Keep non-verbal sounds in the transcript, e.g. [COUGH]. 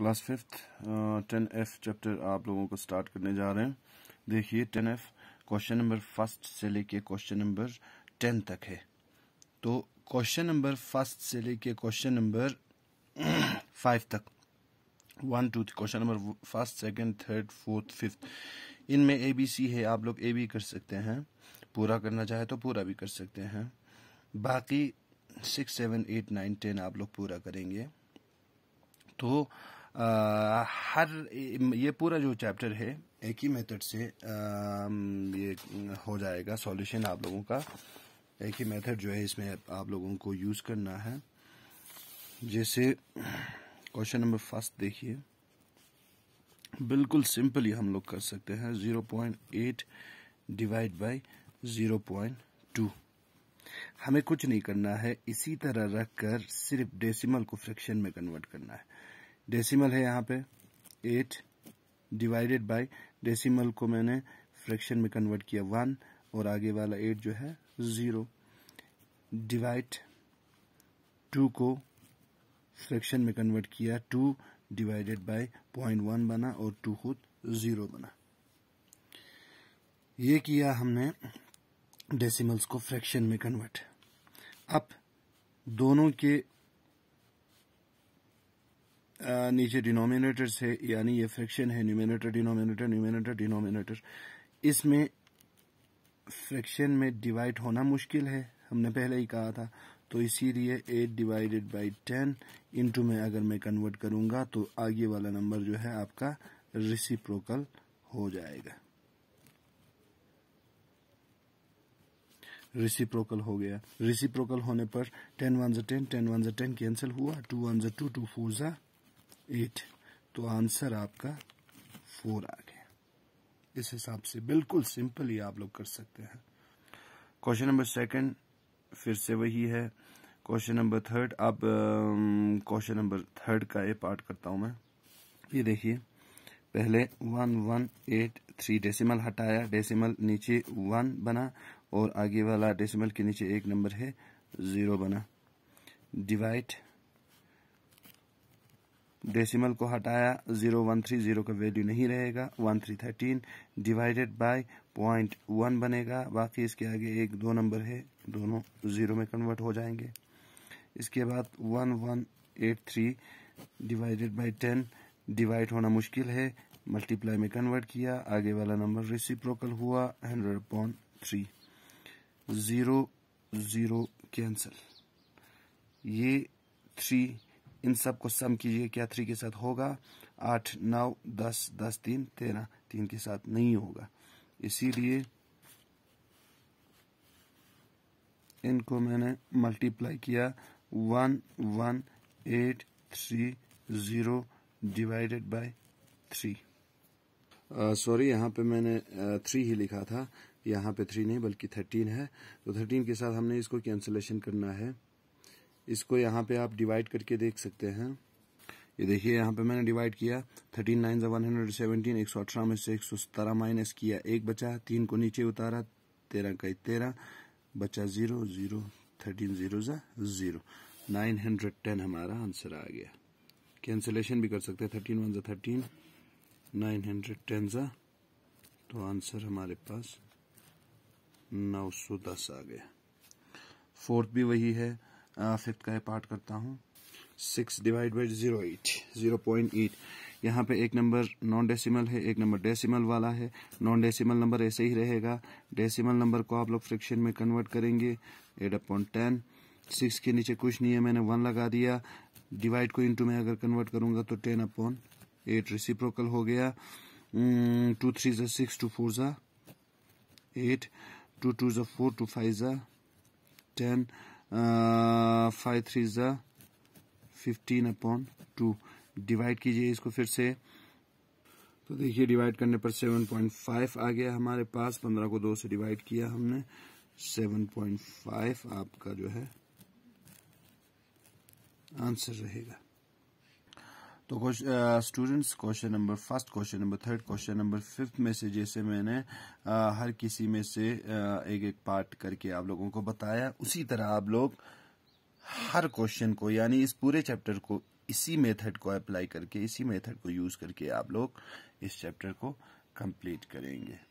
class fifth ten F chapter आप लोगों को स्टार्ट करने जा रहे हैं देखिए ten F question number first से लेके क्वेश्चन नंबर टेन तक है तो क्वेश्चन नंबर फर्स्ट से लेके क्वेश्चन नंबर [CLEARS THROAT] फाइव तक one two question number first second third fourth fifth इनमें ए बी सी है आप लोग ए भी कर सकते हैं पूरा करना चाहे तो पूरा भी कर सकते हैं बाकी six seven eight nine ten आप लोग पूरा करेंगे तो आ, हर ये पूरा जो चैप्टर है एक ही मेथड से आ, ये हो जाएगा सॉल्यूशन आप लोगों का एक ही मेथड जो है इसमें आप लोगों को यूज़ करना है जैसे क्वेश्चन नंबर फर्स्ट देखिए बिल्कुल सिंपली हम लोग कर सकते हैं zero point eight divide by zero point two हमें कुछ नहीं करना है इसी तरह रखकर सिर्फ डेसिमल को फ्रैक्शन में कन्वर्ट करना है डेसिमल है यहाँ पे एट डिवाइडेड बाय डेसिमल को मैंने फ्रैक्शन में कन्वर्ट किया वन और आगे वाला एट जो है ज़ीरो डिवाइड टू को फ्रैक्शन में कन्वर्ट किया two divided by point one बना और टू खुद ज़ीरो बना ये किया हमने डेसिमल्स को फ्रैक्शन में कन्वर्ट अब दोनों के नीचे डिनोमिनेटर्स है यानी ये फ्रैक्शन है न्यूमिनेटर डिनोमिनेटर न्यूमिनेटर डिनोमिनेटर इसमें फ्रैक्शन में डिवाइड होना मुश्किल है हमने पहले ही कहा था तो इसीलिए eight divided by ten into में अगर मैं कन्वर्ट करूंगा तो आगे वाला नंबर जो है आपका रिसिप्रोकल हो जाएगा रिसिप्रोकल हो गया रिसिप्रोकल होने पर टेन वन जो टेन टेन वन जो टेन कैंसिल हुआ टू वन जो टू टू फोर जो एट तो आंसर आपका फोर आ गया इस हिसाब से बिल्कुल सिंपल ही आप लोग कर सकते हैं क्वेश्चन नंबर सेकंड फिर से वही है क्वेश्चन नंबर थर्ड आप क्वेश्चन नंबर थर्ड का ये पार्ट करता हूं मैं ये देखिए पहले one one eight three decimal हटाया डेसिमल नीचे वन बना और आगे वाला डेसिमल के नीचे एक नंबर है ज़ीरो बना डिवाइड डेसिमल को हटाया जीरो वन थ्री जीरो का वैल्यू नहीं रहेगा one three thirteen divided by point one बनेगा बाकी इसके आगे एक दो नंबर है दोनों जीरो में कन्वर्ट हो जाएंगे इसके बाद one one eight three divided by ten divide होना मुश्किल है मल्टीप्लाई में कन्वर्ट किया आगे वाला नंबर रिसिप्रोकल हुआ hundred point three zero zero cancel ये थ्री इन सब को सम कीजिए क्या थ्री के साथ होगा आठ नौ दस दस तीन तेरह तीन के साथ नहीं होगा इसीलिए इनको मैंने मल्टीप्लाई किया one one eight three zero divided by three sorry यहाँ पे मैंने थ्री uh, ही लिखा था यहाँ पे थ्री नहीं बल्कि थर्टीन है तो थर्टीन के साथ हमने इसको कैंसिलेशन करना है इसको यहाँ पे आप डिवाइड करके देख सकते हैं ये देखिए यहाँ पे मैंने डिवाइड किया thirteen nine one hundred seventeen एक सौ अठारह में से एक सौ सतारह माइनस किया एक बचा तीन को नीचे उतारा तेरह का तेरह बचा zero zero thirteen zero zero nine hundred ten हमारा आंसर आ गया कैंसिलेशन भी कर सकते हैं थर्टीन वन जो थर्टीन नाइन हंड्रेड टेन जो तो आंसर हमारे पास नौ सौ दस आ गया फोर्थ भी वही है फिफ्थ का पार्ट करता हूँ six divide by zero eight zero point eight यहाँ पे एक नंबर नॉन डेसिमल है एक नंबर डेसिमल वाला है नॉन डेसिमल नंबर ऐसे ही रहेगा डेसिमल नंबर को आप लोग फ्रिक्शन में कन्वर्ट करेंगे एट अपॉइंट टेन सिक्स के नीचे कुछ नहीं है मैंने वन लगा दिया डिवाइड को इनटू में अगर कन्वर्ट करूंगा तो टेन अपॉन एट रिसिप्रोकल हो गया टू थ्री जो सिक्स टू फोर ज़ा एट टू टू जो फोर टू फाइव ज़ा टेन फाइव थ्री ज़ा फिफ्टीन अपॉन टू डिवाइड कीजिए इसको फिर से तो देखिए डिवाइड करने पर सेवन पॉइंट फाइव आ गया हमारे पास पंद्रह को दो से डिवाइड किया हमने सेवन पॉइंट फाइव आपका जो है आंसर रहेगा तो students question number first question number third question number fifth में से जैसे मैंने आ, हर किसी में से आ, एक एक पार्ट करके आप लोगों को बताया उसी तरह आप लोग हर क्वेश्चन को यानी इस पूरे चैप्टर को इसी मेथड को अप्लाई करके इसी मेथड को यूज करके आप लोग इस चैप्टर को कंप्लीट करेंगे